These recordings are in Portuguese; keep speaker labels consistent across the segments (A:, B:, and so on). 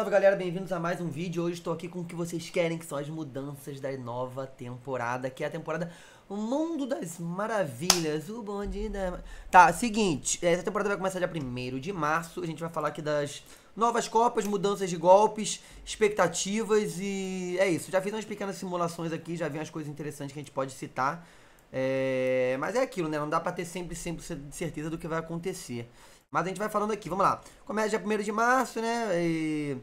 A: Salve galera, bem-vindos a mais um vídeo. Hoje estou aqui com o que vocês querem, que são as mudanças da nova temporada, que é a temporada O Mundo das Maravilhas, o bonde da... Tá, seguinte, essa temporada vai começar dia 1 de março, a gente vai falar aqui das novas copas, mudanças de golpes, expectativas e é isso. Já fiz umas pequenas simulações aqui, já vi umas coisas interessantes que a gente pode citar. É... Mas é aquilo, né? Não dá pra ter sempre, sempre certeza do que vai acontecer. Mas a gente vai falando aqui, vamos lá. Começa dia 1 de março, né? E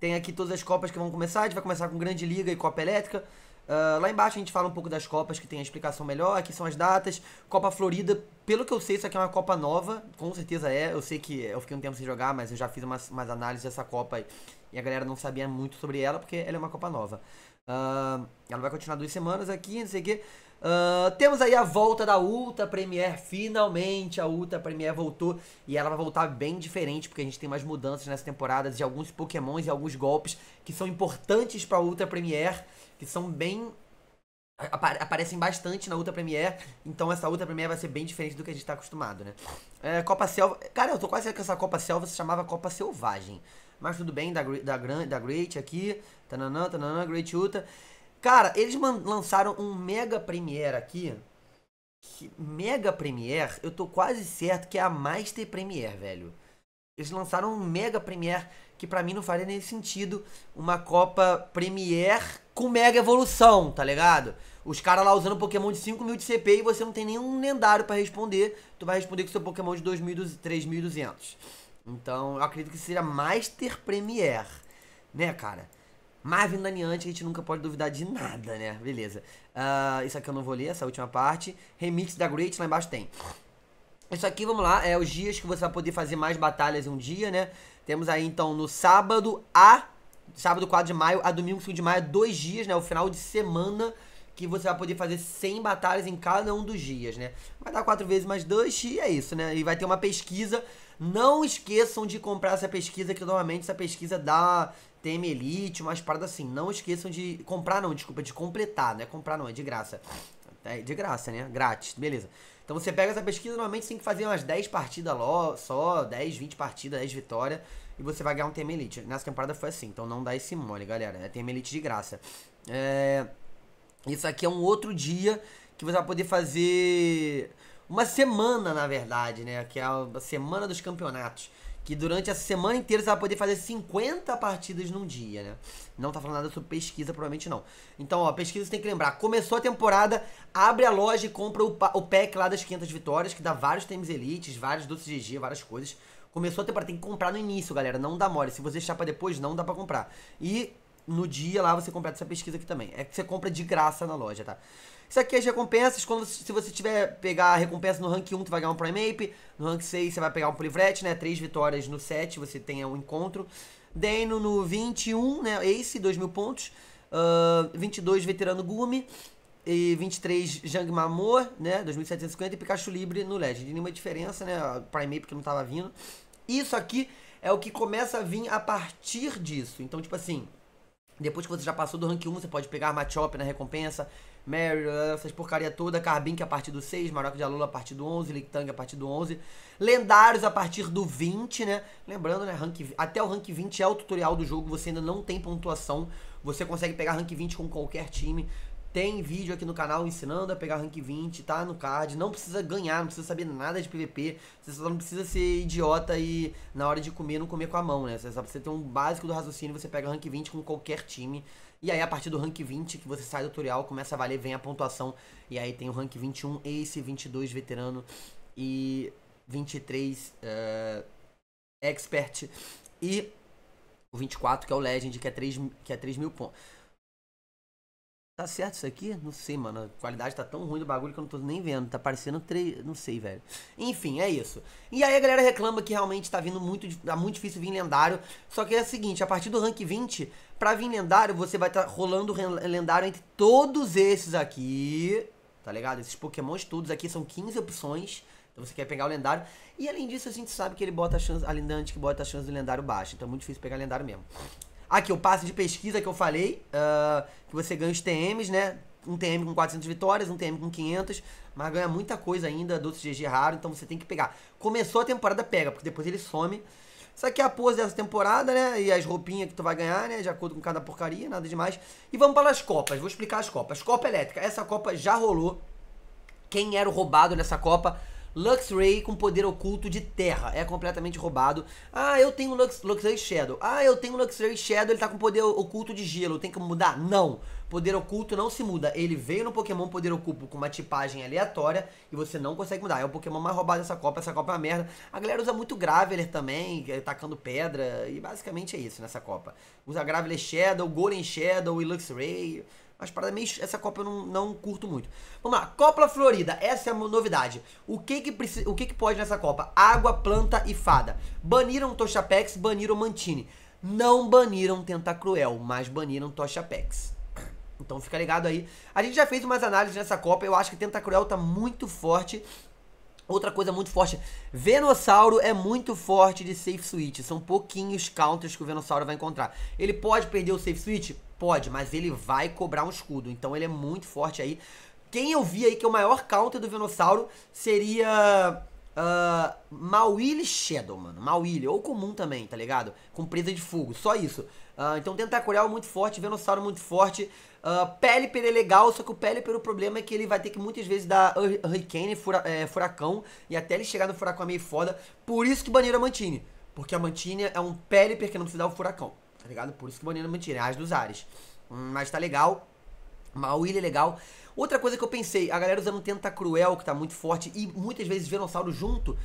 A: tem aqui todas as Copas que vão começar. A gente vai começar com Grande Liga e Copa Elétrica. Uh, lá embaixo a gente fala um pouco das Copas, que tem a explicação melhor. Aqui são as datas. Copa Florida, pelo que eu sei, isso aqui é uma Copa nova. Com certeza é. Eu sei que eu fiquei um tempo sem jogar, mas eu já fiz umas, umas análises dessa Copa aí. E a galera não sabia muito sobre ela, porque ela é uma Copa nova. Uh, ela vai continuar duas semanas aqui, não sei o quê. Uh, temos aí a volta da Ultra Premiere, finalmente a Ultra Premiere voltou e ela vai voltar bem diferente porque a gente tem mais mudanças nessa temporada de alguns pokémons e alguns golpes que são importantes para a Ultra Premiere, que são bem aparecem bastante na Ultra Premiere, então essa Ultra Premiere vai ser bem diferente do que a gente tá acostumado, né? É, Copa Selva... Cara, eu tô quase que essa Copa Selva se chamava Copa Selvagem. Mas tudo bem, da, da, da Great aqui, tananã, tananã, Great Ultra. Cara, eles lançaram um mega premiere aqui. Mega premiere, eu tô quase certo que é a Master Premiere, velho. Eles lançaram um mega premiere que para mim não faria nem sentido uma Copa Premier com mega evolução, tá ligado? Os caras lá usando Pokémon de 5 mil de CP e você não tem nenhum lendário para responder. Tu vai responder com seu Pokémon de 3.200. Então, eu acredito que seja Master Premier, né, cara? Marvin Daniante, a gente nunca pode duvidar de nada, né? Beleza. Uh, isso aqui eu não vou ler, essa última parte. Remix da Great, lá embaixo tem. Isso aqui, vamos lá, é os dias que você vai poder fazer mais batalhas em um dia, né? Temos aí, então, no sábado a... Sábado 4 de maio a domingo 5 de maio, dois dias, né? O final de semana que você vai poder fazer 100 batalhas em cada um dos dias, né? Vai dar 4 vezes mais 2 e é isso, né? E vai ter uma pesquisa. Não esqueçam de comprar essa pesquisa, que normalmente essa pesquisa dá TM Elite, umas paradas assim. Não esqueçam de comprar, não, desculpa, de completar, não é comprar, não, é de graça. É de graça, né? Grátis, beleza. Então você pega essa pesquisa, normalmente você tem que fazer umas 10 partidas só, 10, 20 partidas, 10 vitórias, e você vai ganhar um TM Elite. Nessa temporada foi assim, então não dá esse mole, galera. É TM Elite de graça. É... Isso aqui é um outro dia que você vai poder fazer uma semana, na verdade, né? Que é a semana dos campeonatos que durante a semana inteira você vai poder fazer 50 partidas num dia, né? Não tá falando nada sobre pesquisa, provavelmente não. Então, ó, pesquisa você tem que lembrar. Começou a temporada, abre a loja e compra o, o pack lá das 500 vitórias, que dá vários times elites, vários doces GG, várias coisas. Começou a temporada, tem que comprar no início, galera, não dá mole. Se você deixar pra depois, não dá pra comprar. E no dia lá você completa essa pesquisa aqui também. É que você compra de graça na loja, tá? Isso aqui é as recompensas. Quando, se você tiver pegar a recompensa no rank 1, tu vai ganhar um Prime Ape. No rank 6, você vai pegar um Polivrete, né? Três vitórias no 7, você tem é, um encontro. Deno no 21, né? Ace, 2 mil pontos. Uh, 22, Veterano Gumi. E 23, Jang Mamor, né? 2.750. E Pikachu Libre no Legend. Nenhuma diferença, né? Prime Ape que não tava vindo. Isso aqui é o que começa a vir a partir disso. Então, tipo assim depois que você já passou do rank 1, você pode pegar Machop na recompensa, Mary, essas porcaria toda, Carbink a partir do 6, Maroc de Alula a partir do 11, Lictang a partir do 11, lendários a partir do 20, né? Lembrando, né, rank, até o rank 20 é o tutorial do jogo, você ainda não tem pontuação, você consegue pegar rank 20 com qualquer time, tem vídeo aqui no canal ensinando a pegar rank 20, tá no card. Não precisa ganhar, não precisa saber nada de PVP. Você só não precisa ser idiota e na hora de comer, não comer com a mão, né? Você só precisa ter um básico do raciocínio, você pega rank 20 com qualquer time. E aí, a partir do rank 20, que você sai do tutorial, começa a valer, vem a pontuação. E aí tem o rank 21, Ace, 22, Veterano e 23, uh, eh, Expert. E o 24, que é o Legend, que é 3, que é 3 mil pontos. Tá certo isso aqui? Não sei, mano. A qualidade tá tão ruim do bagulho que eu não tô nem vendo. Tá parecendo três. Não sei, velho. Enfim, é isso. E aí a galera reclama que realmente tá vindo muito. Tá muito difícil vir lendário. Só que é o seguinte: a partir do rank 20, pra vir lendário, você vai tá rolando lendário entre todos esses aqui. Tá ligado? Esses pokémons todos aqui são 15 opções. Então você quer pegar o lendário. E além disso, a gente sabe que ele bota a chance. A lindante que bota a chance do lendário baixa. Então é muito difícil pegar lendário mesmo. Aqui, o passe de pesquisa que eu falei, uh, que você ganha os TMs, né? Um TM com 400 vitórias, um TM com 500, mas ganha muita coisa ainda, doce GG raro, então você tem que pegar. Começou a temporada, pega, porque depois ele some. Isso aqui é a pose dessa temporada, né? E as roupinhas que tu vai ganhar, né? De acordo com cada porcaria, nada demais. E vamos para as Copas. Vou explicar as Copas. Copa Elétrica. Essa Copa já rolou. Quem era o roubado nessa Copa? Luxray com poder oculto de terra. É completamente roubado. Ah, eu tenho Lux, Luxray Shadow. Ah, eu tenho Luxray Shadow, ele tá com poder oculto de gelo. Tem que mudar? Não. Poder oculto não se muda. Ele veio no Pokémon Poder Oculto com uma tipagem aleatória e você não consegue mudar. É o Pokémon mais roubado dessa Copa. Essa Copa é uma merda. A galera usa muito Graveler também, é tacando pedra. E basicamente é isso nessa Copa. Usa Graveler Shadow, Golem Shadow e Luxray. Mas parada meio. Essa Copa eu não, não, curto muito. Vamos lá, Copa Florida, essa é a novidade. O que que, precisa, o que que pode nessa Copa? Água, planta e fada. Baniram Tochapex, baniram Mantini. Não baniram Tenta Cruel, mas baniram Tochapex. Então fica ligado aí. A gente já fez umas análises nessa Copa, eu acho que Tenta Cruel tá muito forte. Outra coisa muito forte, Venossauro é muito forte de safe switch, são pouquinhos counters que o Venossauro vai encontrar. Ele pode perder o safe switch? Pode, mas ele vai cobrar um escudo. Então ele é muito forte aí. Quem eu vi aí que é o maior counter do Venossauro seria. Uh, ah, Mauili Shadow, mano. Mauili, ou comum também, tá ligado? Com presa de fogo, só isso. Uh, então Tentacorial muito forte, Venossauro muito forte. Uh, Pelipper é legal, só que o Pelipper o problema é que ele vai ter que muitas vezes dar Hurricane, fura, é, Furacão. E até ele chegar no Furacão é meio foda. Por isso que baniram a Mantine. Porque a Mantine é um Pelipper que não precisa dar o Furacão tá ligado? Por isso que baniram é é as dos ares. Hum, mas tá legal. Uma é legal. Outra coisa que eu pensei, a galera usando Tenta Cruel que tá muito forte, e muitas vezes Venossauro junto,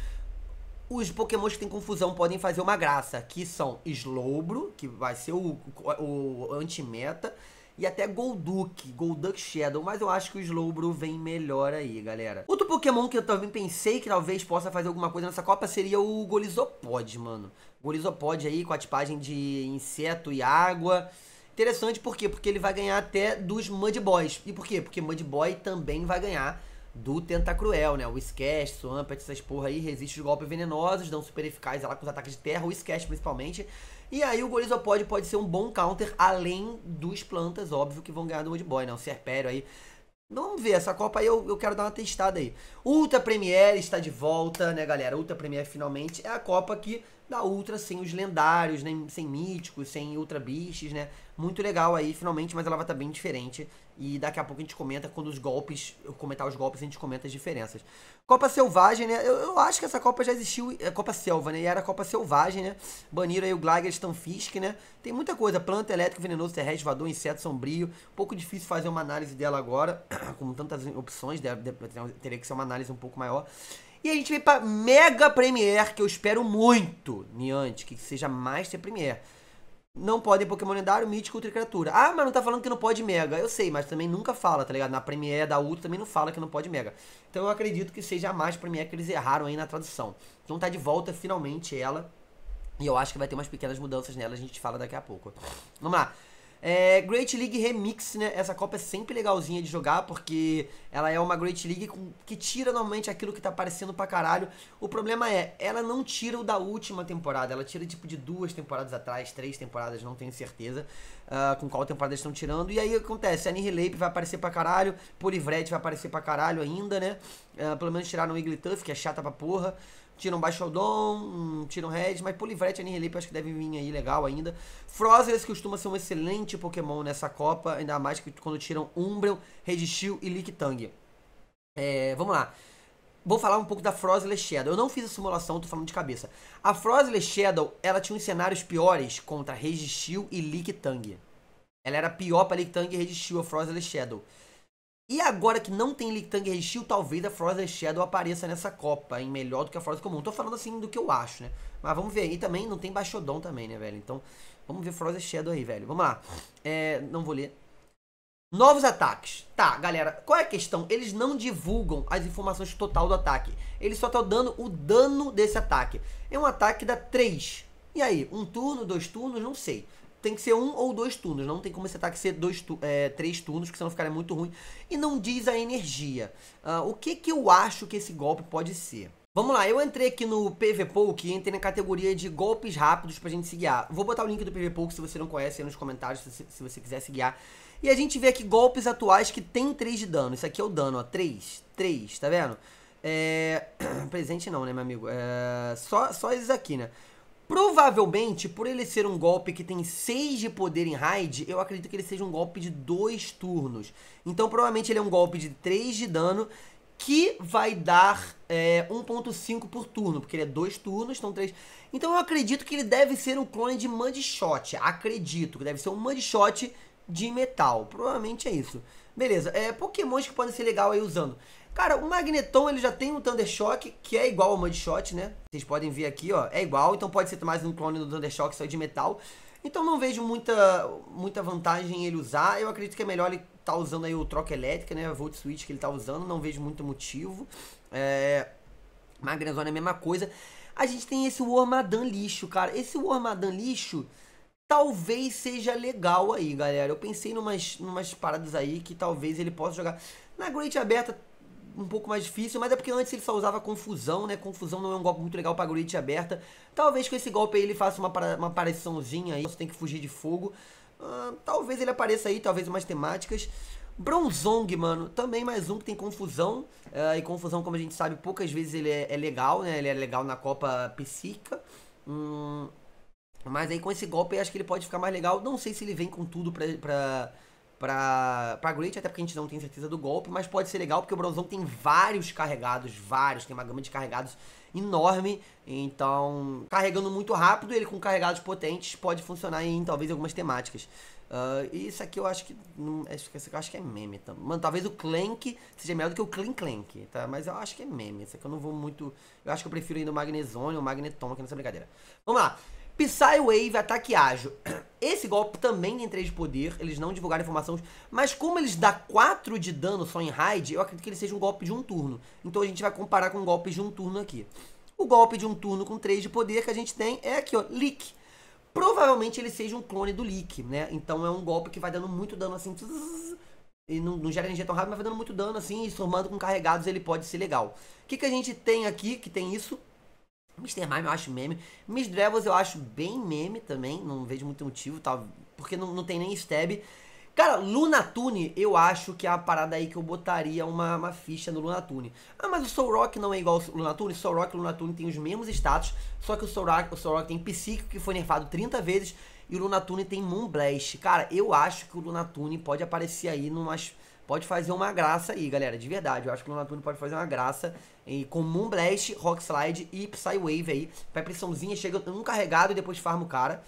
A: os pokémons que tem confusão podem fazer uma graça, que são Slowbro, que vai ser o, o, o anti-meta, e até Golduck, Golduck Shadow, mas eu acho que o Slowbro vem melhor aí, galera. Outro Pokémon que eu também pensei que talvez possa fazer alguma coisa nessa Copa seria o Golizopod, mano um aí com a tipagem de inseto e água. Interessante por quê? Porque ele vai ganhar até dos Mud Boys. E por quê? Porque Mud Boy também vai ganhar do Tentacruel, né? O Sketch, Swamp, essas porra aí, resiste os golpes venenosos, dão super eficaz lá com os ataques de terra, o Sketch principalmente. E aí o Gorizopod pode ser um bom counter, além dos plantas, óbvio, que vão ganhar do Mud Boy, né? O Serpério aí Vamos ver, essa Copa aí eu, eu quero dar uma testada aí. Ultra Premier está de volta, né, galera? Ultra Premier finalmente é a Copa que dá Ultra sem os lendários, né? sem míticos, sem Ultra Beasts, né? Muito legal aí, finalmente, mas ela vai estar tá bem diferente. E daqui a pouco a gente comenta quando os golpes, eu comentar os golpes, a gente comenta as diferenças. Copa Selvagem, né? Eu, eu, acho que essa Copa já existiu. É Copa Selva, né? E era Copa Selvagem, né? Baniram aí o Glager Stanfisk, né? Tem muita coisa. Planta elétrico, venenoso, terrestre, voador, inseto, sombrio. Pouco difícil fazer uma análise dela agora, com tantas opções. Né? Teria que ser uma análise um pouco maior. E a gente vem pra Mega Premiere, que eu espero muito, Niante, que seja Master Premiere não podem Pokémon lendário, mítico, ultra criatura. Ah, mas não tá falando que não pode mega. Eu sei, mas também nunca fala, tá ligado? Na Premiere da Ultra também não fala que não pode mega. Então eu acredito que seja a mais Premiere que eles erraram aí na tradução. Então tá de volta finalmente ela. E eu acho que vai ter umas pequenas mudanças nela, a gente fala daqui a pouco. Vamos lá. É, Great League Remix, né? Essa Copa é sempre legalzinha de jogar, porque ela é uma Great League que tira normalmente aquilo que tá aparecendo pra caralho. O problema é, ela não tira o da última temporada, ela tira tipo de duas temporadas atrás, três temporadas, não tenho certeza uh, com qual temporada eles estão tirando. E aí acontece, a Nihilate vai aparecer pra caralho, Polivret vai aparecer pra caralho ainda, né? Uh, pelo menos tiraram o Iglituff, que é chata pra porra tiram um Baixodon, um, Red, mas Polivret e Annihilip acho que deve vir aí legal ainda. Frozers costuma ser um excelente Pokémon nessa Copa, ainda mais que quando tiram Umbreon, registil e Lickitung. É, vamos lá. Vou falar um pouco da Frozless Shadow. Eu não fiz a simulação, tô falando de cabeça. A Frozless Shadow, ela tinha uns cenários piores contra registil e Lickitung. Ela era pior pra Lickitung e registil a Frozless Shadow. E agora que não tem Lictang Reishield, talvez a Frozen Shadow apareça nessa Copa, em Melhor do que a Frozen Comum. Tô falando assim do que eu acho, né? Mas vamos ver. aí também não tem Baixodon também, né, velho? Então, vamos ver Frozen Shadow aí, velho. Vamos lá. É, não vou ler. Novos ataques. Tá, galera, qual é a questão? Eles não divulgam as informações total do ataque. Eles só estão dando o dano desse ataque. É um ataque que dá 3. E aí, um turno, dois turnos, não sei tem que ser um ou dois turnos. Não tem como esse ataque ser dois, é, três turnos, porque senão ficaria muito ruim. E não diz a energia. Uh, o que, que eu acho que esse golpe pode ser? Vamos lá, eu entrei aqui no PVPoke, entrei na categoria de golpes rápidos pra gente se guiar. Vou botar o link do PVPoke se você não conhece aí nos comentários, se, se você quiser se guiar. E a gente vê aqui golpes atuais que tem 3 de dano. Isso aqui é o dano, ó, 3, 3, tá vendo? É... Presente não, né, meu amigo? É... Só, só esses aqui, né? Provavelmente, por ele ser um golpe que tem 6 de poder em raid, eu acredito que ele seja um golpe de 2 turnos. Então, provavelmente ele é um golpe de 3 de dano que vai dar é, 1.5 por turno, porque ele é 2 turnos, então 3. Então eu acredito que ele deve ser um clone de Mudshot, acredito que deve ser um Mudshot de metal, provavelmente é isso. Beleza, é, pokémons que podem ser legal aí usando. Cara, o Magneton ele já tem um Thunder Shock, que é igual ao mudshot né? Vocês podem ver aqui, ó, é igual, então pode ser mais um clone do Thunder Shock, só de metal. Então não vejo muita, muita vantagem ele usar. Eu acredito que é melhor ele tá usando aí o troca elétrica, né? A Volt Switch que ele tá usando, não vejo muito motivo. É... Magnezone é a mesma coisa. A gente tem esse Warmadan lixo, cara. Esse Warmadan lixo talvez seja legal aí, galera. Eu pensei numas, numas paradas aí que talvez ele possa jogar. Na Great Aberta um pouco mais difícil, mas é porque antes ele só usava confusão, né? Confusão não é um golpe muito legal pra grid aberta. Talvez com esse golpe aí ele faça uma, uma apariçãozinha aí, você tem que fugir de fogo. Uh, talvez ele apareça aí, talvez umas temáticas. Bronzong, mano, também mais um que tem confusão. Uh, e confusão, como a gente sabe, poucas vezes ele é, é legal, né? Ele é legal na Copa Psíquica. Hum, mas aí com esse golpe acho que ele pode ficar mais legal. Não sei se ele vem com tudo pra, pra pra, pra Great, até porque a gente não tem certeza do golpe, mas pode ser legal porque o Bronzão tem vários carregados, vários, tem uma gama de carregados enorme, então carregando muito rápido, ele com carregados potentes pode funcionar em talvez algumas temáticas. Uh, isso aqui eu acho que. Não, é, eu acho que é meme. também Mano, talvez o Clank seja melhor do que o Clean Clank, tá? Mas eu acho que é meme. Isso aqui eu não vou muito. Eu acho que eu prefiro ir no Magnezone ou Magneton aqui é nessa brincadeira. Vamos lá wave Ataque Ágil. Esse golpe também tem 3 de poder, eles não divulgaram informações, mas como eles dá 4 de dano só em raid, eu acredito que ele seja um golpe de um turno. Então a gente vai comparar com um golpe de um turno aqui. O golpe de um turno com 3 de poder que a gente tem é aqui, ó, Leak. Provavelmente ele seja um clone do Leak, né? Então é um golpe que vai dando muito dano assim, tzz, e não, não gera energia tão rápido, mas vai dando muito dano assim, e somando com carregados ele pode ser legal. O que, que a gente tem aqui que tem isso? Mr. Mime eu acho meme. Miss Drevels eu acho bem meme também. Não vejo muito motivo, tá? Porque não, não tem nem stab. Cara, Lunatune, eu acho que é a parada aí que eu botaria uma, uma ficha no Lunatune. Ah, mas o Soul Rock não é igual ao Lunatune? Soul Rock e Lunatune tem os mesmos status, só que o Soul Rock, o Soul Rock tem Psíquico, que foi nerfado 30 vezes, e o Lunatune tem Moonblast. Cara, eu acho que o Lunatune pode aparecer aí numas pode fazer uma graça aí, galera. De verdade, eu acho que o Lunatune pode fazer uma graça em, com Moonblast, Rock Slide e Psywave aí. Vai pressãozinha, chega um carregado e depois farma o cara.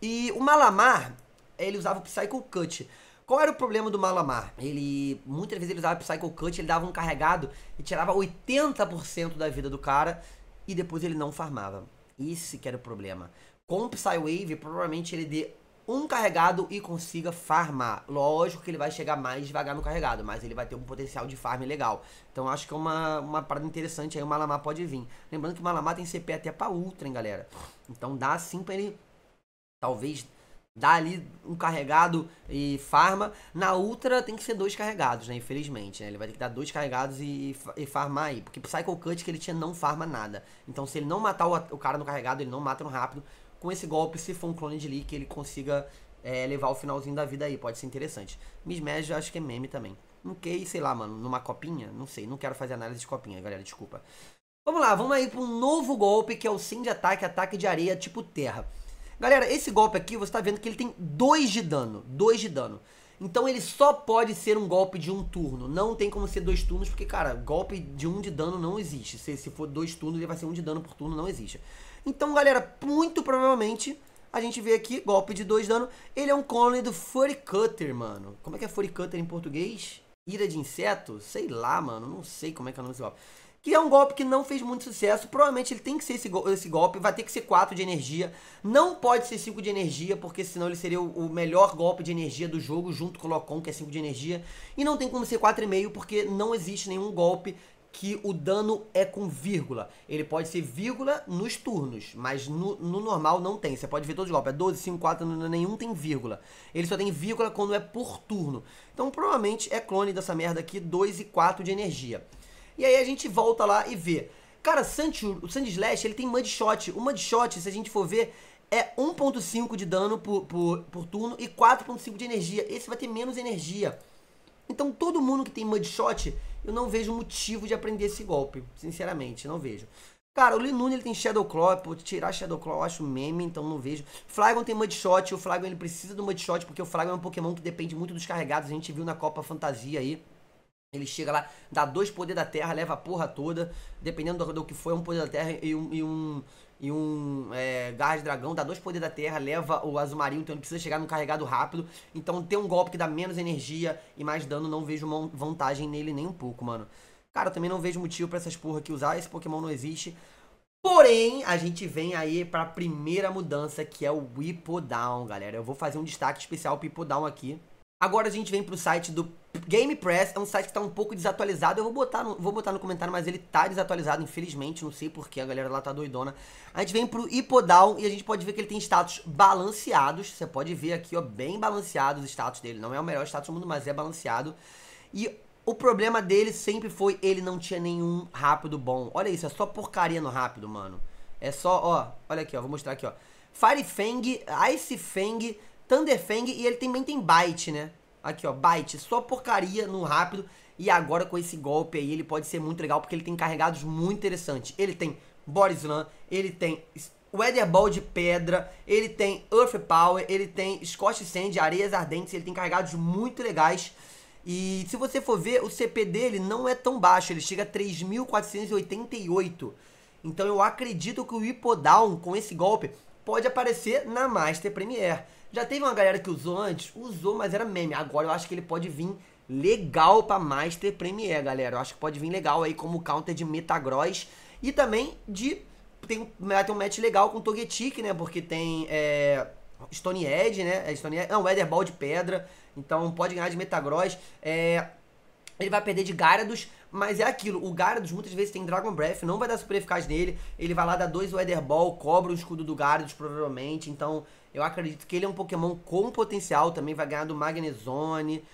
A: E o Malamar, ele usava o Psycho Cut. Qual era o problema do Malamar? Ele, muitas vezes ele usava o Psycho Cut, ele dava um carregado e tirava 80% da vida do cara e depois ele não farmava. Esse que era o problema. Com o Psywave, provavelmente ele dê um carregado e consiga farmar. Lógico que ele vai chegar mais devagar no carregado, mas ele vai ter um potencial de farm legal. Então acho que é uma, uma parada interessante aí, o Malamar pode vir. Lembrando que o Malamar tem CP até pra Ultra, hein, galera. Então dá sim pra ele, talvez, dar ali um carregado e farma. Na Ultra tem que ser dois carregados, né, infelizmente, né? Ele vai ter que dar dois carregados e, e farmar aí. Porque Psycho Cut que ele tinha não farma nada. Então se ele não matar o, o cara no carregado, ele não mata no rápido com esse golpe, se for um clone de Lee, que ele consiga é, levar o finalzinho da vida aí. Pode ser interessante. Mismatch eu acho que é meme também. Um K, sei lá, mano, numa copinha? Não sei, não quero fazer análise de copinha, galera, desculpa. Vamos lá, vamos aí para um novo golpe que é o Sim de Ataque, Ataque de Areia tipo Terra. Galera, esse golpe aqui, você tá vendo que ele tem 2 de dano, 2 de dano. Então ele só pode ser um golpe de um turno, não tem como ser dois turnos, porque, cara, golpe de um de dano não existe. Se, se for dois turnos, ele vai ser um de dano por turno, não existe. Então, galera, muito provavelmente a gente vê aqui, golpe de 2 dano. Ele é um clone do Furry Cutter, mano. Como é que é Furry Cutter em português? Ira de inseto? Sei lá, mano. Não sei como é que é o nome desse golpe. Que é um golpe que não fez muito sucesso. Provavelmente ele tem que ser esse, go esse golpe. Vai ter que ser 4 de energia. Não pode ser 5 de energia, porque senão ele seria o, o, melhor golpe de energia do jogo, junto com o Locon, que é 5 de energia. E não tem como ser 4,5, porque não existe nenhum golpe que o dano é com vírgula. Ele pode ser vírgula nos turnos, mas no, no normal não tem. Você pode ver todos os golpes. É 12, 5, 4, nenhum tem vírgula. Ele só tem vírgula quando é por turno. Então provavelmente é clone dessa merda aqui, 2 e 4 de energia. E aí a gente volta lá e vê. Cara, Sancho, o Sand Slash, ele tem Mudshot. O Mudshot, se a gente for ver, é 1.5 de dano por, por, por turno e 4.5 de energia. Esse vai ter menos energia. Então todo mundo que tem Mudshot eu não vejo motivo de aprender esse golpe. Sinceramente, não vejo. Cara, o Linune ele tem Shadow Claw, vou tirar Shadow Claw, eu acho meme, então não vejo. Flagon tem Mudshot, o Flagon ele precisa do Mudshot, porque o Flagon é um Pokémon que depende muito dos carregados, a gente viu na Copa Fantasia aí. Ele chega lá, dá dois poder da terra, leva a porra toda, dependendo do, do que foi, é um poder da terra e um, e um, e um é, Garra de Dragão, dá dois poder da terra, leva o azul marinho, então ele precisa chegar no carregado rápido. Então tem um golpe que dá menos energia e mais dano, não vejo vantagem nele nem um pouco, mano. Cara, eu também não vejo motivo pra essas porra aqui usar, esse Pokémon não existe. Porém, a gente vem aí pra primeira mudança, que é o Whippodown, galera. Eu vou fazer um destaque especial pro Whippodown aqui. Agora a gente vem pro site do Game Press, é um site que tá um pouco desatualizado. Eu vou botar no, vou botar no comentário, mas ele tá desatualizado, infelizmente, não sei porquê, a galera lá tá doidona. A gente vem pro Hipodown e a gente pode ver que ele tem status balanceados. Você pode ver aqui, ó, bem balanceados os status dele. Não é o melhor status do mundo, mas é balanceado. E o problema dele sempre foi ele não tinha nenhum rápido bom. Olha isso, é só porcaria no rápido, mano. É só, ó, olha aqui, ó, vou mostrar aqui, ó. Fire Fang, Ice Fang, Thunderfang e ele também tem Bite, né? Aqui, ó, Bite, só porcaria no rápido. E agora com esse golpe aí, ele pode ser muito legal, porque ele tem carregados muito interessantes. Ele tem Boris Lan, ele tem Weather Ball de pedra, ele tem Earth Power, ele tem Scotch Sand, Areias Ardentes, ele tem carregados muito legais. E se você for ver, o CP dele não é tão baixo, ele chega a 3.488. Então eu acredito que o Hipodown, com esse golpe, pode aparecer na Master Premier. Já teve uma galera que usou antes, usou, mas era meme. Agora eu acho que ele pode vir legal pra Master Premier, galera. Eu acho que pode vir legal aí como counter de Metagross e também de... Tem, vai ter um match legal com Togetic, né? Porque tem é, Stone Edge, né? É, Stone Edge, não, weatherball de pedra. Então pode ganhar de Metagross. É, ele vai perder de Gyarados mas é aquilo, o Gyarados muitas vezes tem Dragon Breath, não vai dar super eficaz nele. Ele vai lá dar dois Weather Ball, cobra o escudo do Gyarados provavelmente. Então eu acredito que ele é um Pokémon com potencial, também vai ganhar do Magnezone.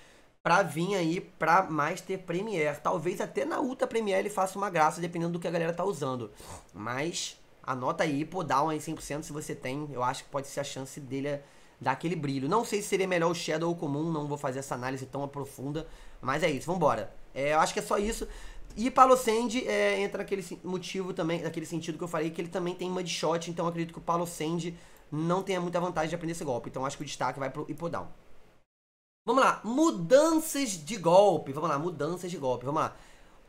A: Pra vir aí pra Master Premier. Talvez até na Ultra Premier ele faça uma graça, dependendo do que a galera tá usando. Mas anota aí, pô, dá um aí 100% se você tem. Eu acho que pode ser a chance dele é dar aquele brilho. Não sei se seria melhor o Shadow ou o comum, não vou fazer essa análise tão profunda, mas é isso, vambora. É, eu acho que é só isso. E Paulo Sandy é, entra naquele motivo também, naquele sentido que eu falei, que ele também tem mudshot, então acredito que o Paulo não tenha muita vantagem de aprender esse golpe. Então acho que o destaque vai pro Hipodown. Vamos lá, mudanças de golpe. Vamos lá, mudanças de golpe. Vamos lá.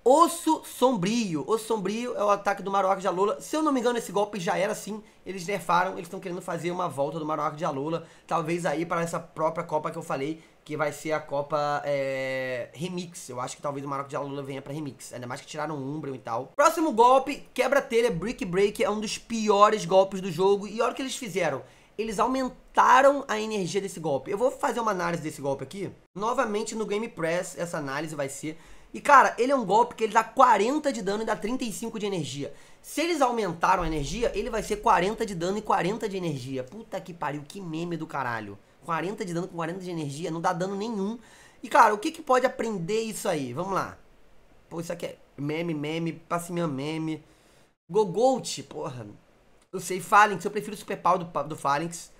A: Osso Sombrio. Osso Sombrio é o ataque do Maroc de Alola. Se eu não me engano, esse golpe já era assim. Eles nerfaram, eles estão querendo fazer uma volta do Maroc de Alola. Talvez aí para essa própria Copa que eu falei, que vai ser a Copa é, Remix. Eu acho que talvez o Maroc de Alola venha para Remix. Ainda mais que tiraram um Umbreon e tal. Próximo golpe, quebra-telha, Brick Break. É um dos piores golpes do jogo. E olha o que eles fizeram eles aumentaram a energia desse golpe. Eu vou fazer uma análise desse golpe aqui. Novamente no Game Press, essa análise vai ser. E cara, ele é um golpe que ele dá 40 de dano e dá 35 de energia. Se eles aumentaram a energia, ele vai ser 40 de dano e 40 de energia. Puta que pariu, que meme do caralho. 40 de dano com 40 de energia, não dá dano nenhum. E cara, o que, que pode aprender isso aí? Vamos lá. Pô, isso aqui é meme, meme, passe-me passinha meme. Gogolt, porra. Eu sei, Phalanx, eu prefiro o Super Power do, do Phalanx.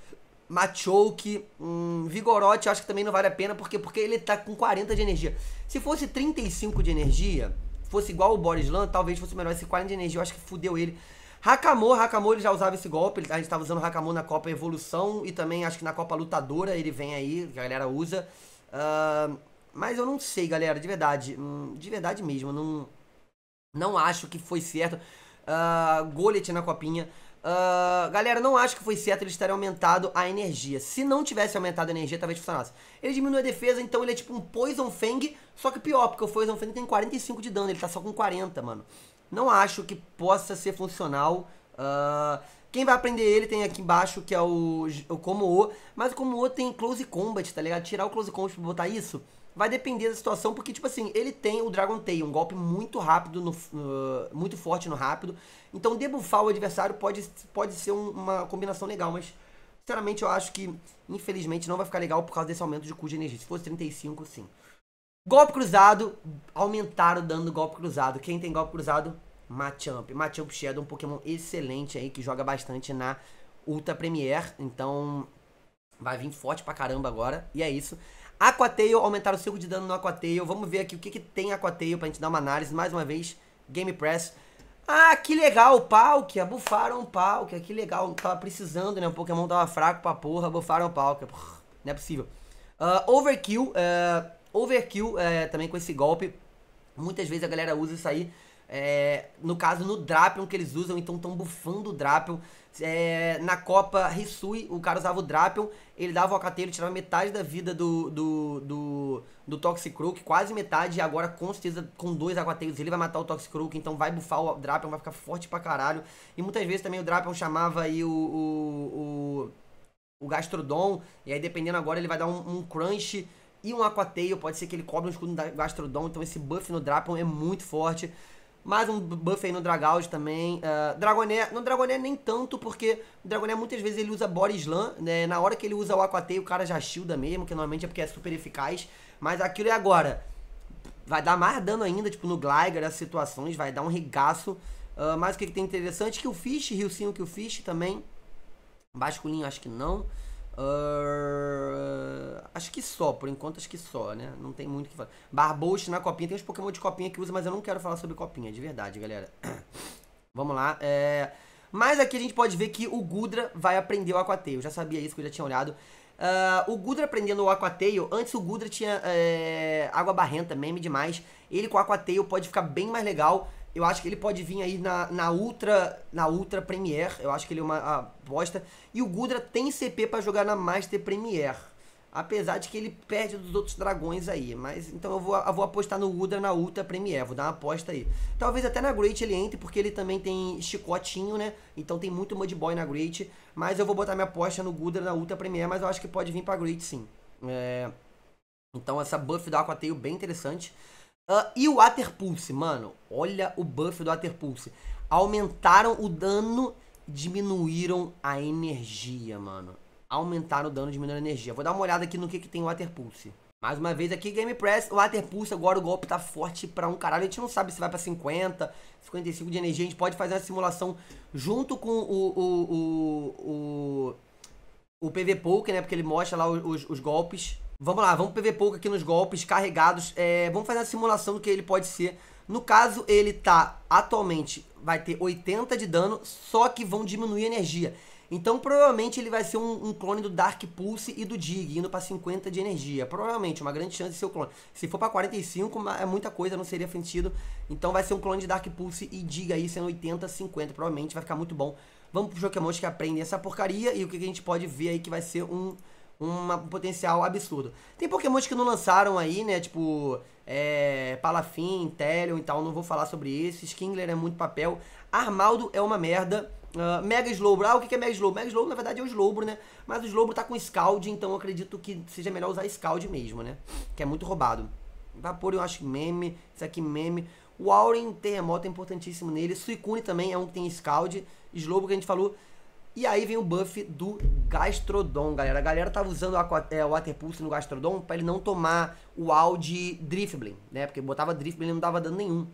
A: Machoke, um Vigorote, acho que também não vale a pena, porque, porque ele tá com 40 de energia. Se fosse 35 de energia, fosse igual o Lan, talvez fosse melhor. Esse 40 de energia, eu acho que fudeu ele. Hakamor, Hakamor ele já usava esse golpe, a gente estava usando Hakamor na Copa Evolução e também acho que na Copa Lutadora ele vem aí, que a galera usa. Uh, mas eu não sei, galera, de verdade, hum, de verdade mesmo, não, não acho que foi certo. Uh, Golet na copinha. Uh, galera, não acho que foi certo eles terem aumentado a energia. Se não tivesse aumentado a energia, talvez funcionasse. Ele diminui a defesa, então ele é tipo um Poison Fang, só que pior, porque o Poison Fang tem 45 de dano, ele tá só com 40, mano. Não acho que possa ser funcional. Uh, quem vai aprender ele tem aqui embaixo, que é o, o o Mas o Komo-O tem Close Combat, tá ligado? Tirar o Close Combat pra botar isso vai depender da situação, porque, tipo assim, ele tem o Dragon Tail, um golpe muito rápido, no, uh, muito forte no rápido. Então, debufar o adversário pode, pode ser um, uma combinação legal, mas, sinceramente, eu acho que, infelizmente, não vai ficar legal por causa desse aumento de custo de energia. Se fosse 35, sim. Golpe cruzado, aumentar o dano do golpe cruzado. Quem tem golpe cruzado? Machamp. Machamp Shadow é um Pokémon excelente aí, que joga bastante na Ultra Premier. Então, vai vir forte pra caramba agora. E é isso. Aquatail, aumentaram 5 de dano no Aquatail. Vamos ver aqui o que, que tem Aquatail pra gente dar uma análise. Mais uma vez, Game Press. Ah, que legal, o que Bufaram o Palkia. Que legal. Tava precisando, né? O Pokémon tava fraco pra porra. Bufaram o Palkia. não é possível. Uh, overkill. Uh, overkill uh, também com esse golpe. Muitas vezes a galera usa isso aí. É, no caso, no Drapion que eles usam, então estão bufando o Drapion. É, na Copa Risui, o cara usava o Drapion, ele dava o Alcateiro, tirava metade da vida do, do, do, do Toxicroak, quase metade, e agora com certeza com dois Aquateiros ele vai matar o Toxicroak, então vai bufar o Drapion, vai ficar forte pra caralho. E muitas vezes também o Drapion chamava aí o, o, o, o Gastrodon, e aí dependendo agora ele vai dar um, um crunch e um Aquateio, pode ser que ele cobre um escudo do Gastrodon, então esse buff no Drapion é muito forte. Mais um buff aí no Dragaud também. Uh, Dragoné, no Dragoné nem tanto, porque o Dragoné muitas vezes ele usa Body Slam, né? Na hora que ele usa o Aquatei, o cara já shielda mesmo, que normalmente é porque é super eficaz. Mas aquilo é agora. Vai dar mais dano ainda, tipo no Gligar, as situações, vai dar um regaço. Uh, mas o que, que tem interessante? Que o Fish, Rio Sim, que o Fish também. basculinho acho que não. Uh, acho que só, por enquanto acho que só, né? Não tem muito o que falar. Barboach na copinha, tem uns Pokémon de copinha que usa, mas eu não quero falar sobre copinha, de verdade, galera. Vamos lá, é... Mas aqui a gente pode ver que o Gudra vai aprender o Aquateio. já sabia isso, que eu já tinha olhado. Uh, o Gudra aprendendo o Aquateio, antes o Gudra tinha é, água barrenta, meme demais. Ele com o Aquateio pode ficar bem mais legal. Eu acho que ele pode vir aí na, na Ultra na Ultra Premier. Eu acho que ele é uma aposta. E o Gudra tem CP para jogar na Master Premier. Apesar de que ele perde dos outros dragões aí. Mas então eu vou, eu vou apostar no Gudra na Ultra Premier. Vou dar uma aposta aí. Talvez até na Great ele entre, porque ele também tem chicotinho, né? Então tem muito Mud Boy na Great. Mas eu vou botar minha aposta no Gudra na Ultra Premier. Mas eu acho que pode vir pra Great sim. É... Então essa buff da Aquateio é bem interessante. Uh, e o Water Pulse, mano, olha o buff do Water Pulse. Aumentaram o dano, diminuíram a energia, mano. Aumentaram o dano, diminuíram a energia. Vou dar uma olhada aqui no que, que tem o Water Pulse. Mais uma vez aqui, Game Press, o Water Pulse. agora o golpe tá forte pra um caralho. A gente não sabe se vai pra 50, 55 de energia. A gente pode fazer uma simulação junto com o... o, o, o, o, PV Poker, né? Porque ele mostra lá os, os golpes Vamos lá, vamos PV pouco aqui nos golpes carregados. É, vamos fazer a simulação do que ele pode ser. No caso, ele tá atualmente, vai ter 80 de dano, só que vão diminuir a energia. Então, provavelmente, ele vai ser um, um clone do Dark Pulse e do Dig, indo para 50 de energia. Provavelmente, uma grande chance de ser o clone. Se for para 45, é muita coisa, não seria sentido. Então, vai ser um clone de Dark Pulse e Dig aí, sendo 80, 50. Provavelmente, vai ficar muito bom. Vamos pro Pokémon que aprende essa porcaria e o que, que a gente pode ver aí que vai ser um uma, um potencial absurdo. Tem pokémons que não lançaram aí, né? Tipo, é, Palafin, Telion e tal, não vou falar sobre isso. Skingler é muito papel. Armaldo é uma merda. Uh, Mega Slowbro, ah, o que é Mega Slowbro? Mega Slowbro, na verdade, é o Slowbro, né? Mas o Slowbro tá com Scald, então eu acredito que seja melhor usar Scald mesmo, né? Que é muito roubado. Vapor, eu acho meme. Isso aqui, meme. O Auren Terremoto é importantíssimo nele. Suicune também é um que tem Scald. Slowbro, que a gente falou, e aí vem o buff do Gastrodon, galera. A galera tava usando é, o Water Pulse no Gastrodon para ele não tomar o AU de né? Porque botava Drifbling e não dava dano nenhum.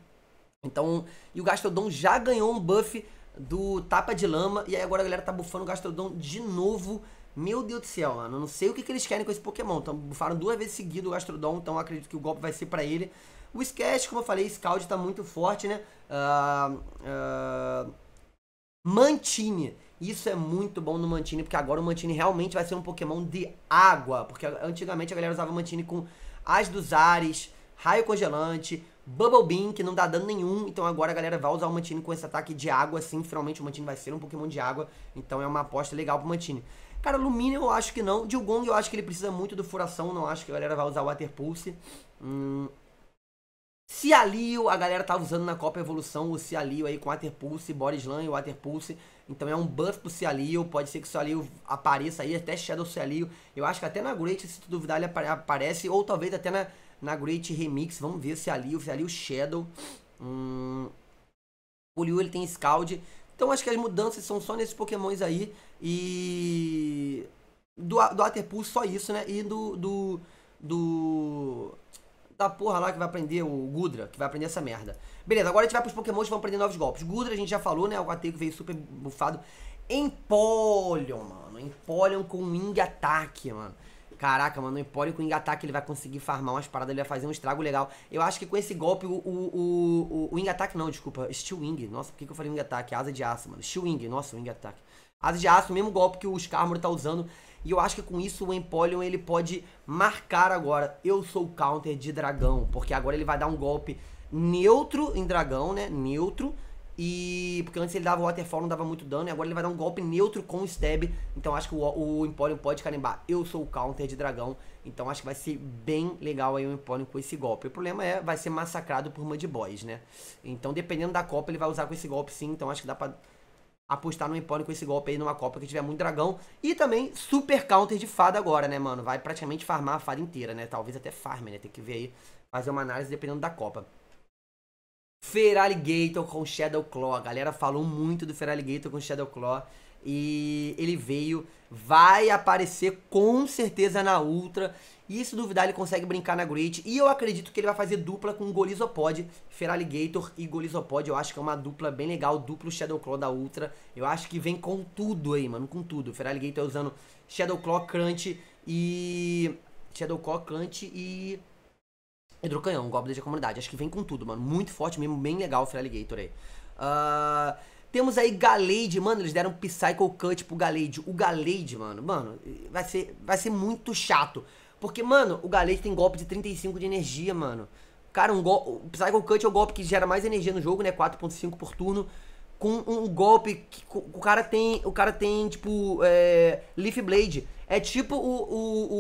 A: Então, e o Gastrodon já ganhou um buff do Tapa de Lama. E aí agora a galera tá bufando o Gastrodon de novo. Meu Deus do céu, mano. não sei o que, que eles querem com esse Pokémon. Então, bufaram duas vezes seguido o Gastrodon. Então, acredito que o golpe vai ser para ele. O Sketch, como eu falei, Scald tá muito forte, né? Uh, uh, Mantine isso é muito bom no Mantine, porque agora o Mantine realmente vai ser um Pokémon de água. Porque antigamente a galera usava Mantine com As dos Ares, Raio Congelante, Bubble Beam, que não dá dano nenhum. Então agora a galera vai usar o Mantine com esse ataque de água, sim. Finalmente o Mantine vai ser um Pokémon de água. Então é uma aposta legal pro Mantine. Cara, Lumina eu acho que não. Dilgong eu acho que ele precisa muito do Furação. Não acho que a galera vai usar Water Pulse. Hum, Cialio, a galera tá usando na Copa Evolução o Cialio aí com Water Pulse, Body Slam e Water Pulse. Então é um buff pro Cialio, pode ser que o Cialio apareça aí, até Shadow Cialio. Eu acho que até na Great, se tu duvidar, ele aparece, ou talvez até na, na Great Remix. Vamos ver se ali, se ali o Shadow. Hum, o Liu ele tem Scald. Então acho que as mudanças são só nesses pokémons aí. E. Do, do Waterpool só isso, né? E do. Do. Do da porra lá que vai aprender o Gudra, que vai aprender essa merda. Beleza, agora a gente vai pros Pokémon que vão aprender novos golpes. Gudra a gente já falou, né? O Ateu veio super bufado. Empoleon, mano. Empoleon com Wing Attack mano. Caraca, mano, o Empoleon com Wing Attack ele vai conseguir farmar umas paradas, ele vai fazer um estrago legal. Eu acho que com esse golpe o, o, o, o Wing Attack não, desculpa, Steel Wing. Nossa, por que, que eu falei Wing Attack Asa de aço, mano. Steel Wing, nossa, Wing Attack Asa de aço, o mesmo golpe que o Skarmory tá usando. E eu acho que com isso o Empoleon ele pode marcar agora. Eu sou o counter de dragão, porque agora ele vai dar um golpe neutro em dragão, né? Neutro. E porque antes ele dava waterfall, não dava muito dano, e agora ele vai dar um golpe neutro com o stab. Então acho que o, o Empoleon pode carimbar. Eu sou o counter de dragão. Então acho que vai ser bem legal aí o Empoleon com esse golpe. O problema é, vai ser massacrado por Mud Boys, né? Então dependendo da Copa, ele vai usar com esse golpe sim. Então acho que dá pra apostar no Empoli com esse golpe aí numa Copa que tiver muito dragão. E também super counter de fada agora, né, mano? Vai praticamente farmar a fada inteira, né? Talvez até farme, né? Tem que ver aí, fazer uma análise dependendo da Copa. Feraligator com Shadow Claw. A galera falou muito do Feraligator com Shadow Claw e ele veio, vai aparecer com certeza na Ultra. E se duvidar, ele consegue brincar na Great. E eu acredito que ele vai fazer dupla com Golizopod, Feraligator e Golizopod. Eu acho que é uma dupla bem legal, duplo Shadowclaw da Ultra. Eu acho que vem com tudo aí, mano, com tudo. Feraligator usando Shadowclaw, Crunch e... Shadowclaw, Crunch e... Hidrocanhão, Goblin da comunidade. Acho que vem com tudo, mano. Muito forte mesmo, bem legal o Feraligator aí. Ahn... Uh... Temos aí Galade mano, eles deram Psycho Cut pro Galade O Galade mano, mano, vai ser, vai ser muito chato. Porque, mano, o Galade tem golpe de 35 de energia, mano. Cara, um golpe. Psycho Cut é o golpe que gera mais energia no jogo, né? 4.5 por turno. Com um golpe que o cara tem. O cara tem, tipo. É, Leaf Blade. É tipo o, o,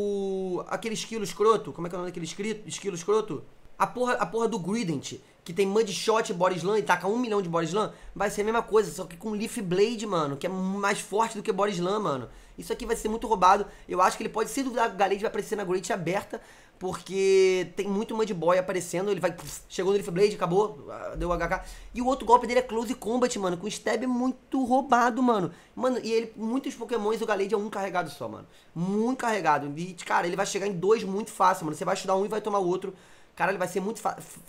A: o. aquele esquilo escroto. Como é que é o nome daquele esquilo escroto? A porra, a porra do Grident que tem mudshot e body slam e taca um milhão de body slam, vai ser a mesma coisa, só que com leaf blade, mano, que é mais forte do que body slam, mano. Isso aqui vai ser muito roubado. Eu acho que ele pode, ser duvidar, o Galade vai aparecer na Great aberta, porque tem muito Mud Boy aparecendo, ele vai, chegou no Leaf Blade, acabou, ah, deu HK. E o outro golpe dele é Close Combat, mano, com stab muito roubado, mano. Mano, e ele, muitos pokémons, o Galade é um carregado só, mano. Muito carregado. E, cara, ele vai chegar em dois muito fácil, mano. Você vai estudar um e vai tomar o outro. Caralho, vai ser muito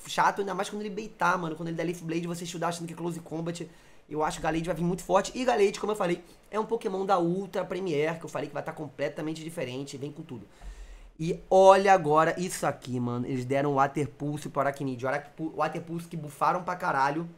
A: chato, ainda mais quando ele beitar, mano. Quando ele der Leaf Blade, você estudar achando que é Close Combat. Eu acho que Galade vai vir muito forte. E Galade, como eu falei, é um Pokémon da Ultra Premier, que eu falei que vai estar tá completamente diferente, vem com tudo. E olha agora isso aqui, mano. Eles deram Water Pulse pro Arachnid. Water Pulse que bufaram pra caralho.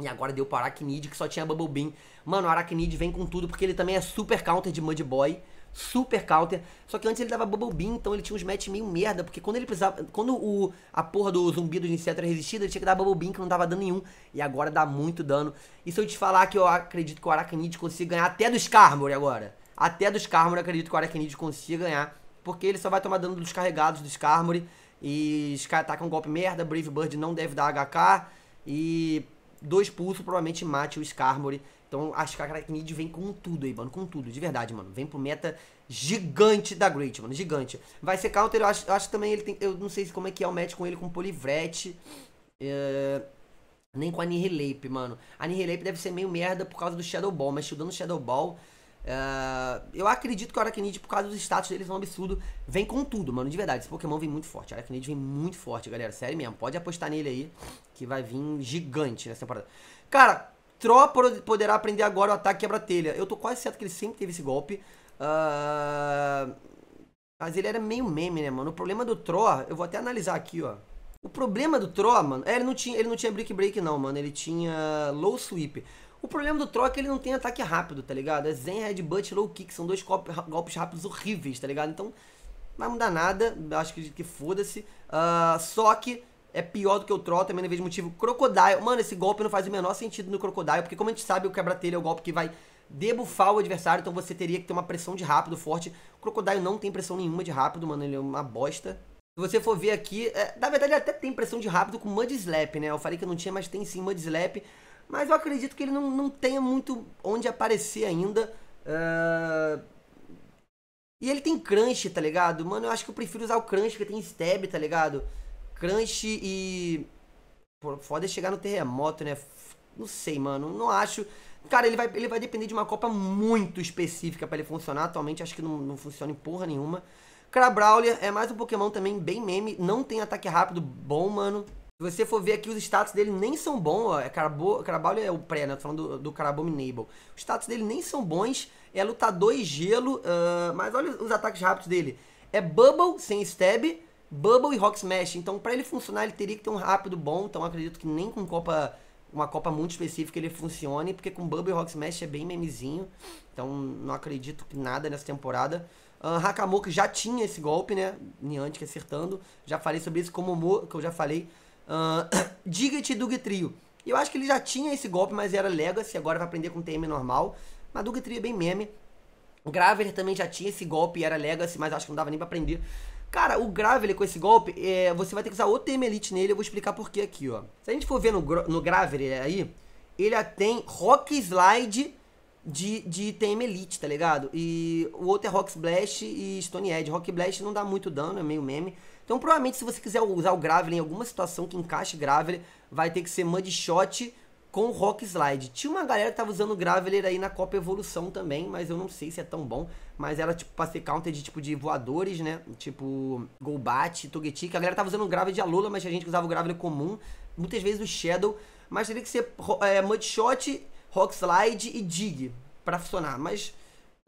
A: E agora deu pro Arachnid, que só tinha Bubble Beam. Mano, o Arachnid vem com tudo, porque ele também é super counter de Mud Boy super counter. Só que antes ele dava Bubble Beam, então ele tinha uns match meio merda, porque quando ele precisava. Quando o, a porra do zumbi do inseto era resistida, ele tinha que dar Bubble Beam, que não dava dano nenhum. E agora dá muito dano. E se eu te falar que eu acredito que o Arachnid consiga ganhar até do Skarmory agora. Até do Skarmory eu acredito que o Arachnid consiga ganhar. Porque ele só vai tomar dano dos carregados do Skarmory. E Sky ataca um golpe merda, Brave Bird não deve dar HK. E dois pulsos provavelmente mate o Skarmory. Então acho que a Arachnid vem com tudo aí, mano. Com tudo, de verdade, mano. Vem pro meta gigante da Great, mano. Gigante. Vai ser counter, eu acho, eu acho que também ele tem. Eu não sei como é que é o match com ele, com o Polivrete. É, nem com a Nihilpe, mano. A Nihilpe deve ser meio merda por causa do Shadow Ball, mas estudando Shadow Ball. É, eu acredito que o Arachnid, por causa dos status dele, é um absurdo. Vem com tudo, mano, de verdade. Esse Pokémon vem muito forte. O Arachnid vem muito forte, galera. Sério mesmo. Pode apostar nele aí, que vai vir gigante nessa temporada. Cara, Troll poderá aprender agora o ataque quebra-telha. Eu tô quase certo que ele sempre teve esse golpe. Uh... Mas ele era meio meme, né, mano? O problema do Tro, eu vou até analisar aqui, ó. O problema do Tro, mano, é, ele não tinha, ele não tinha Brick Break não, mano. Ele tinha Low Sweep. O problema do Tro é que ele não tem ataque rápido, tá ligado? É Zen, Headbutt, Low Kick. São dois golpes rápidos horríveis, tá ligado? Então, não vai mudar nada. Acho que, que foda-se. Uh, só que é pior do que o Troll, também não vejo motivo. Crocodile, mano, esse golpe não faz o menor sentido no Crocodile, porque como a gente sabe, o quebra-telha é o golpe que vai debufar o adversário, então você teria que ter uma pressão de rápido forte. O Crocodile não tem pressão nenhuma de rápido, mano, ele é uma bosta. Se você for ver aqui, é, na verdade ele até tem pressão de rápido com Mud Slap, né? Eu falei que não tinha, mas tem sim Mud Slap. Mas eu acredito que ele não, não tenha muito onde aparecer ainda. Uh... E ele tem Crunch, tá ligado? Mano, eu acho que eu prefiro usar o Crunch, porque tem Stab, tá ligado? crunch e. Foda é chegar no terremoto, né? Não sei, mano. Não acho. Cara, ele vai, ele vai depender de uma Copa muito específica para ele funcionar. Atualmente acho que não, não funciona em porra nenhuma. Crabrawler é mais um Pokémon também bem meme. Não tem ataque rápido bom, mano. Se você for ver aqui, os status dele nem são bons. É Carabo, Carabalho é o pré, né? Tô falando do, do Enable. Os status dele nem são bons. É lutador e gelo. Uh, mas olha os ataques rápidos dele. É Bubble sem stab. Bubble e Rock Smash. Então, para ele funcionar, ele teria que ter um rápido bom. Então, acredito que nem com Copa, uma Copa muito específica ele funcione, porque com Bubble e Rock Smash é bem memezinho. Então, não acredito que nada nessa temporada. Uh, Hakamoku já tinha esse golpe, né? Niantic acertando. Já falei sobre isso com o que eu já falei. Ah, uh, Diget e Dug Eu acho que ele já tinha esse golpe, mas era Legacy. Agora vai aprender com TM normal. Mas Dug é bem meme. Graver também já tinha esse golpe, era Legacy, mas acho que não dava nem pra aprender. Cara, o Graveler com esse golpe, é, você vai ter que usar TM Elite nele, eu vou explicar por que aqui, ó. Se a gente for ver no, no Graveler aí, ele tem Rock Slide de, de TM Elite, tá ligado? E o outro é Rock Blast e Stone Edge. Rock Blast não dá muito dano, é meio meme. Então provavelmente se você quiser usar o Graveler em alguma situação que encaixe Graveler, vai ter que ser Mud Shot com o Rock Slide. Tinha uma galera que tava usando o Graveler aí na Copa Evolução também, mas eu não sei se é tão bom. Mas era tipo pra ser counter de tipo de voadores, né? Tipo Golbat, Togetic. A galera tava usando o Graveler de alula mas a gente usava o Graveler comum. Muitas vezes o Shadow. Mas teria que ser é, Mudshot, Rock Slide e Dig pra funcionar. Mas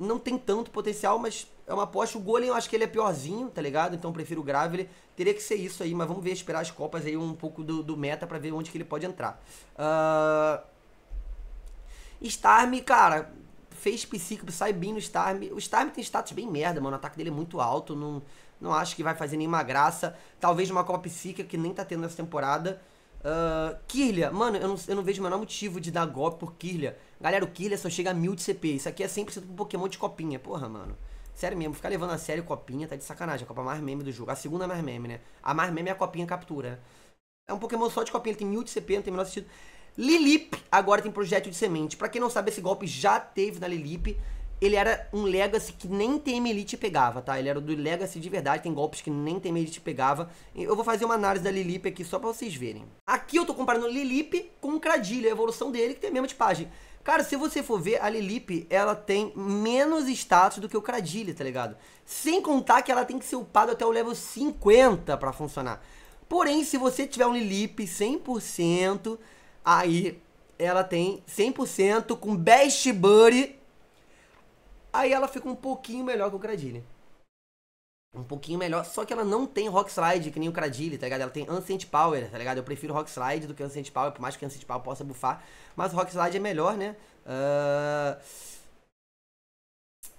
A: não tem tanto potencial, mas é uma aposta. O Golem eu acho que ele é piorzinho, tá ligado? Então eu prefiro o Gravely. Teria que ser isso aí, mas vamos ver, esperar as Copas aí um pouco do, do meta para ver onde que ele pode entrar. Uh... Ah, Starm, cara, fez psíquico, sai bem no Starm. O Starm tem status bem merda, mano. O ataque dele é muito alto, não, não acho que vai fazer nenhuma graça. Talvez uma Copa Psíquica que nem tá tendo nessa temporada. Uh, Kirlia, mano, eu não, eu não vejo o menor motivo de dar golpe por Kirlia. Galera, o Kirlia só chega a mil de CP. Isso aqui é 100% pro Pokémon de copinha. Porra, mano. Sério mesmo, ficar levando a sério copinha tá de sacanagem. A copa mais meme do jogo. A segunda mais meme, né? A mais meme é a copinha captura. É um Pokémon só de copinha, ele tem mil de CP, não tem o menor sentido. Lilip agora tem projétil de semente. Para quem não sabe, esse golpe já teve na Lilip ele era um Legacy que nem tem Elite pegava, tá? Ele era do Legacy de verdade, tem golpes que nem tem Elite pegava. Eu vou fazer uma análise da Lilip aqui só pra vocês verem. Aqui eu tô comparando Lilip com o Cradilha, a evolução dele, que tem a mesma tipagem. Cara, se você for ver, a Lilip, ela tem menos status do que o Cradilho, tá ligado? Sem contar que ela tem que ser upada até o level 50 pra funcionar. Porém, se você tiver um Lilip 100%, aí ela tem 100% com Best Buddy Aí ela fica um pouquinho melhor que o Gradile. Um pouquinho melhor, só que ela não tem Rock Slide que nem o Gradile, tá ligado? Ela tem Ancient Power, tá ligado? Eu prefiro Rock Slide do que Ancient Power, por mais que Ancient Power possa bufar. Mas Rock Slide é melhor, né? Uh...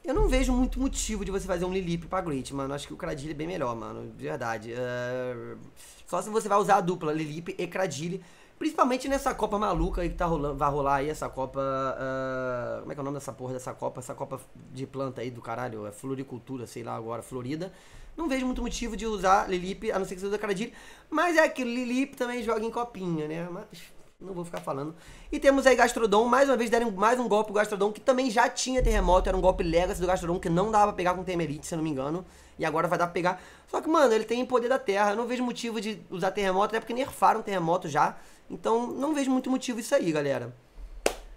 A: Eu não vejo muito motivo de você fazer um Lilip pra Great, mano. Acho que o Cradilly é bem melhor, mano. De verdade. Uh... Só se você vai usar a dupla Lilip e Cradilly Principalmente nessa Copa maluca aí que tá rolando, vai rolar aí essa Copa. Uh, como é que é o nome dessa porra dessa Copa? Essa Copa de planta aí do caralho, é floricultura, sei lá agora, Florida. Não vejo muito motivo de usar Lilipe, a não ser que você usa Caradilho. Mas é aquilo, Lilipe também joga em copinha, né? Mas não vou ficar falando. E temos aí Gastrodon, mais uma vez deram mais um golpe pro Gastrodon, que também já tinha terremoto, era um golpe Legacy do Gastrodon, que não dava pra pegar com Temerite, se eu não me engano. E agora vai dar pra pegar. Só que, mano, ele tem poder da terra, eu não vejo motivo de usar terremoto, até porque nerfaram terremoto já. Então, não vejo muito motivo isso aí, galera.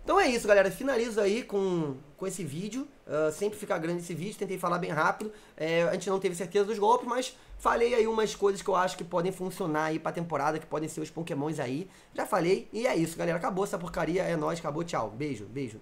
A: Então é isso, galera. Finalizo aí com, com esse vídeo. Uh, sempre fica grande esse vídeo. Tentei falar bem rápido. É, a gente não teve certeza dos golpes, mas falei aí umas coisas que eu acho que podem funcionar aí pra temporada, que podem ser os pokémons aí. Já falei. E é isso, galera. Acabou essa porcaria. É nóis. Acabou. Tchau. Beijo, beijo.